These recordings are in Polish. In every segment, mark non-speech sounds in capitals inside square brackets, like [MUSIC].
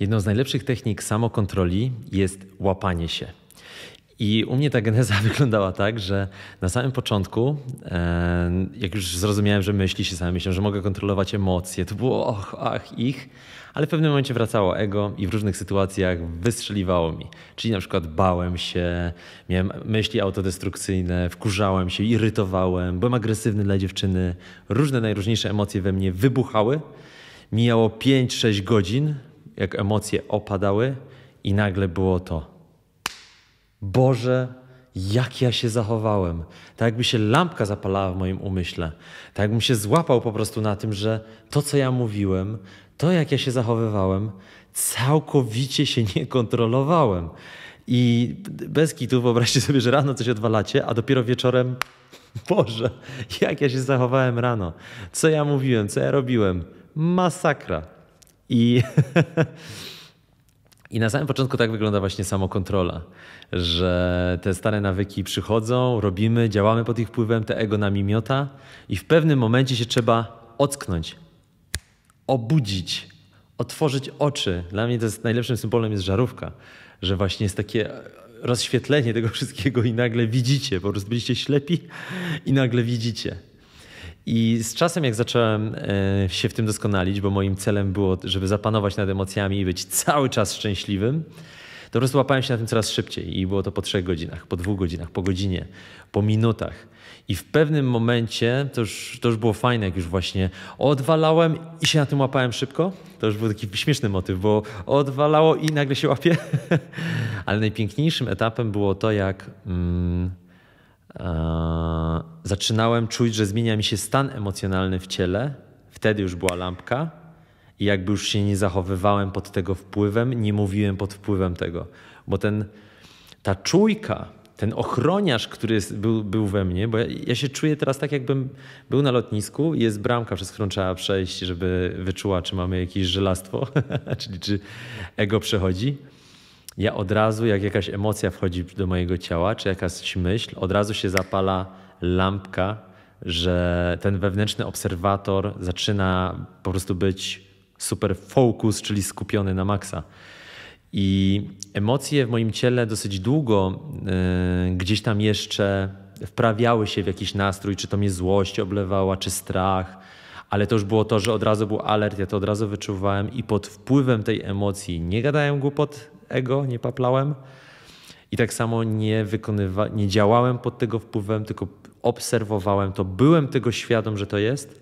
Jedną z najlepszych technik samokontroli jest łapanie się. I u mnie ta geneza [LAUGHS] wyglądała tak, że na samym początku, e, jak już zrozumiałem, że myśli się same myślą, że mogę kontrolować emocje, to było och, ach, ich, ale w pewnym momencie wracało ego i w różnych sytuacjach wystrzeliwało mi. Czyli na przykład bałem się, miałem myśli autodestrukcyjne, wkurzałem się, irytowałem, byłem agresywny dla dziewczyny. Różne najróżniejsze emocje we mnie wybuchały. Mijało 5-6 godzin, jak emocje opadały, i nagle było to. Boże, jak ja się zachowałem. Tak jakby się lampka zapalała w moim umyśle. Tak jakbym się złapał po prostu na tym, że to, co ja mówiłem, to, jak ja się zachowywałem, całkowicie się nie kontrolowałem. I bez kitu wyobraźcie sobie, że rano coś odwalacie, a dopiero wieczorem, [LAUGHS] Boże, jak ja się zachowałem rano. Co ja mówiłem, co ja robiłem. Masakra. I, [LAUGHS] I na samym początku tak wygląda właśnie samokontrola, że te stare nawyki przychodzą, robimy, działamy pod ich wpływem, te ego nami miota i w pewnym momencie się trzeba ocknąć, obudzić, otworzyć oczy. Dla mnie to jest najlepszym symbolem jest żarówka, że właśnie jest takie rozświetlenie tego wszystkiego i nagle widzicie, po prostu byliście ślepi i nagle widzicie. I z czasem, jak zacząłem e, się w tym doskonalić, bo moim celem było, żeby zapanować nad emocjami i być cały czas szczęśliwym, to po prostu łapałem się na tym coraz szybciej. I było to po trzech godzinach, po dwóch godzinach, po godzinie, po minutach. I w pewnym momencie, to już, to już było fajne, jak już właśnie odwalałem i się na tym łapałem szybko. To już był taki śmieszny motyw, bo odwalało i nagle się łapie. [LAUGHS] Ale najpiękniejszym etapem było to, jak. Mm, zaczynałem czuć, że zmienia mi się stan emocjonalny w ciele. Wtedy już była lampka i jakby już się nie zachowywałem pod tego wpływem, nie mówiłem pod wpływem tego, bo ten, ta czujka, ten ochroniarz, który jest, był, był we mnie, bo ja, ja, się czuję teraz tak, jakbym był na lotnisku i jest bramka, przez którą trzeba przejść, żeby wyczuła, czy mamy jakieś żelastwo, [LAUGHS] czyli czy ego przechodzi. Ja od razu, jak jakaś emocja wchodzi do mojego ciała, czy jakaś myśl, od razu się zapala lampka, że ten wewnętrzny obserwator zaczyna po prostu być super focus, czyli skupiony na maksa. I emocje w moim ciele dosyć długo yy, gdzieś tam jeszcze wprawiały się w jakiś nastrój, czy to mnie złość oblewała, czy strach, ale to już było to, że od razu był alert, ja to od razu wyczuwałem i pod wpływem tej emocji nie gadałem głupot ego, nie paplałem. I tak samo nie, wykonywa- nie działałem pod tego wpływem, tylko obserwowałem to, byłem tego świadom, że to jest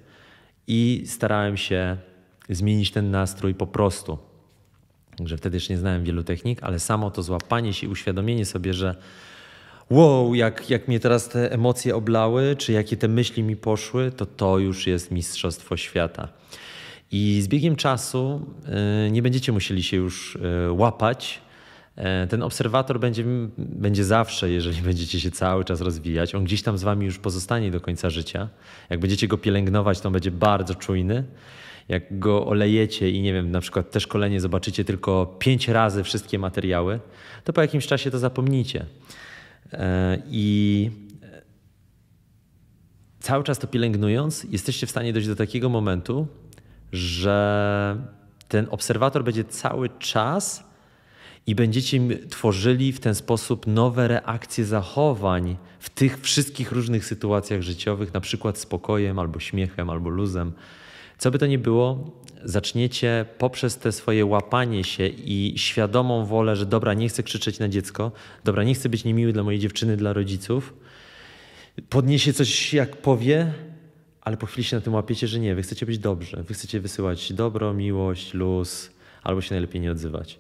i starałem się zmienić ten nastrój po prostu. Także wtedy jeszcze nie znałem wielu technik, ale samo to złapanie się i uświadomienie sobie, że wow, jak, jak mnie teraz te emocje oblały, czy jakie te myśli mi poszły, to to już jest mistrzostwo świata. I z biegiem czasu y, nie będziecie musieli się już y, łapać E, ten obserwator będzie, będzie zawsze, jeżeli [LAUGHS] będziecie się cały czas rozwijać. On gdzieś tam z wami już pozostanie do końca życia. Jak będziecie go pielęgnować, to on będzie bardzo czujny. Jak go olejecie i nie wiem, na przykład te szkolenie zobaczycie tylko pięć razy wszystkie materiały, to po jakimś czasie to zapomnicie. E, I cały czas to pielęgnując, jesteście w stanie dojść do takiego momentu, że ten obserwator będzie cały czas i będziecie tworzyli w ten sposób nowe reakcje zachowań w tych wszystkich różnych sytuacjach życiowych, na przykład spokojem, albo śmiechem, albo luzem. Co by to nie było, zaczniecie poprzez te swoje łapanie się i świadomą wolę, że dobra, nie chcę krzyczeć na dziecko, dobra, nie chcę być niemiły dla mojej dziewczyny, dla rodziców. Podniesie coś, jak powie, ale po chwili się na tym łapiecie, że nie, wy chcecie być dobrze, wy chcecie wysyłać dobro, miłość, luz, albo się najlepiej nie odzywać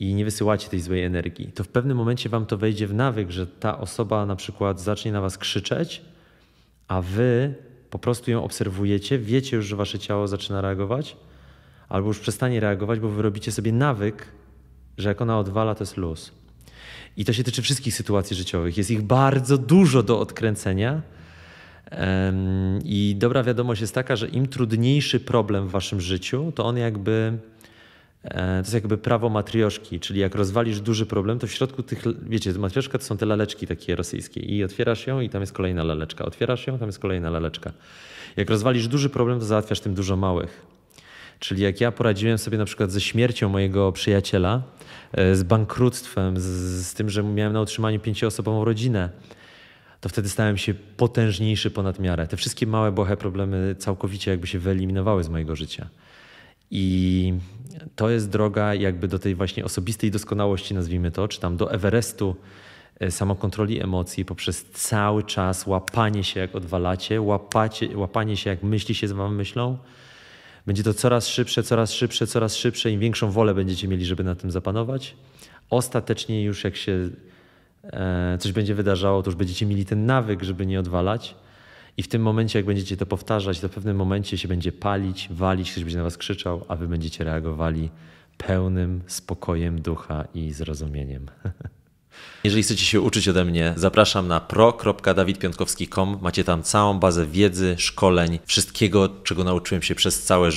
i nie wysyłacie tej złej energii, to w pewnym momencie wam to wejdzie w nawyk, że ta osoba na przykład zacznie na was krzyczeć, a wy po prostu ją obserwujecie, wiecie już, że wasze ciało zaczyna reagować, albo już przestanie reagować, bo wy robicie sobie nawyk, że jak ona odwala, to jest luz. I to się tyczy wszystkich sytuacji życiowych. Jest ich bardzo dużo do odkręcenia. I dobra wiadomość jest taka, że im trudniejszy problem w waszym życiu, to on jakby E, to jest jakby prawo matrioszki, czyli jak rozwalisz duży problem, to w środku tych, wiecie, matrioszka to są te laleczki takie rosyjskie i otwierasz ją i tam jest kolejna laleczka, otwierasz ją, tam jest kolejna laleczka. Jak rozwalisz duży problem, to załatwiasz tym dużo małych. Czyli jak ja poradziłem sobie na przykład ze śmiercią mojego przyjaciela, e, z bankructwem, z, z tym, że miałem na utrzymaniu pięcioosobową rodzinę, to wtedy stałem się potężniejszy ponad miarę. Te wszystkie małe, błahe problemy całkowicie jakby się wyeliminowały z mojego życia. I to jest droga jakby do tej właśnie osobistej doskonałości, nazwijmy to, czy tam do Everestu e, samokontroli emocji poprzez cały czas łapanie się jak odwalacie, łapacie, łapanie się jak myśli się z wami myślą. Będzie to coraz szybsze, coraz szybsze, coraz szybsze. Im większą wolę będziecie mieli, żeby na tym zapanować. Ostatecznie już jak się e, coś będzie wydarzało, to już będziecie mieli ten nawyk, żeby nie odwalać. I w tym momencie, jak będziecie to powtarzać, to w pewnym momencie się będzie palić, walić, ktoś będzie na was krzyczał, a wy będziecie reagowali pełnym spokojem ducha i zrozumieniem. [LAUGHS] Jeżeli chcecie się uczyć ode mnie, zapraszam na pro.dawidpiątkowski.com. Macie tam całą bazę wiedzy, szkoleń, wszystkiego, czego nauczyłem się przez całe życie.